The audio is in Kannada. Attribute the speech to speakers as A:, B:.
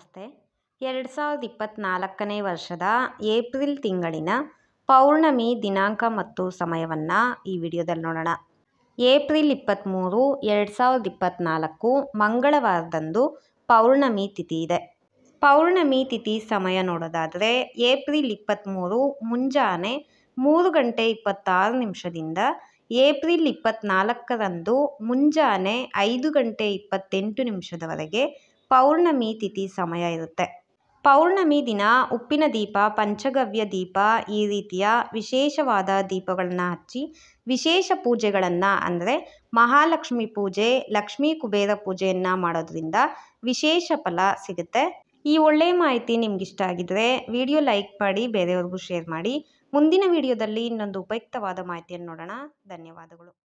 A: ನಮಸ್ತೆ ಎರಡು ಸಾವಿರದ ಇಪ್ಪತ್ತ್ನಾಲ್ಕನೇ ವರ್ಷದ ಏಪ್ರಿಲ್ ತಿಂಗಳಿನ ಪೌರ್ಣಮಿ ದಿನಾಂಕ ಮತ್ತು ಸಮಯವನ್ನು ಈ ವಿಡಿಯೋದಲ್ಲಿ ನೋಡೋಣ ಏಪ್ರಿಲ್ ಇಪ್ಪತ್ತ್ಮೂರು ಎರಡು ಸಾವಿರದ ಇಪ್ಪತ್ತ್ನಾಲ್ಕು ಮಂಗಳವಾರದಂದು ಪೌರ್ಣಮಿ ತಿಥಿ ಇದೆ ಪೌರ್ಣಮಿ ತಿಥಿ ಸಮಯ ನೋಡೋದಾದರೆ ಏಪ್ರಿಲ್ ಇಪ್ಪತ್ತ್ಮೂರು ಮುಂಜಾನೆ ಮೂರು ಗಂಟೆ ಇಪ್ಪತ್ತಾರು ನಿಮಿಷದಿಂದ ಏಪ್ರಿಲ್ ಇಪ್ಪತ್ತ್ನಾಲ್ಕರಂದು ಮುಂಜಾನೆ ಐದು ಗಂಟೆ ಇಪ್ಪತ್ತೆಂಟು ನಿಮಿಷದವರೆಗೆ ಪೌರ್ಣಮಿ ತಿಥಿ ಸಮಯ ಇರುತ್ತೆ ಪೌರ್ಣಮಿ ದಿನ ಉಪ್ಪಿನ ದೀಪ ಪಂಚಗವ್ಯ ದೀಪ ಈ ರೀತಿಯ ವಿಶೇಷವಾದ ದೀಪಗಳನ್ನು ಹಚ್ಚಿ ವಿಶೇಷ ಪೂಜೆಗಳನ್ನು ಅಂದರೆ ಮಹಾಲಕ್ಷ್ಮಿ ಪೂಜೆ ಲಕ್ಷ್ಮೀ ಕುಬೇರ ಪೂಜೆಯನ್ನು ಮಾಡೋದ್ರಿಂದ ವಿಶೇಷ ಫಲ ಸಿಗುತ್ತೆ ಈ ಒಳ್ಳೆ ಮಾಹಿತಿ ನಿಮ್ಗಿಷ್ಟ ಆಗಿದ್ರೆ ವಿಡಿಯೋ ಲೈಕ್ ಮಾಡಿ ಬೇರೆಯವ್ರಿಗೂ ಶೇರ್ ಮಾಡಿ ಮುಂದಿನ ವಿಡಿಯೋದಲ್ಲಿ ಇನ್ನೊಂದು ಉಪಯುಕ್ತವಾದ ಮಾಹಿತಿಯನ್ನು ನೋಡೋಣ ಧನ್ಯವಾದಗಳು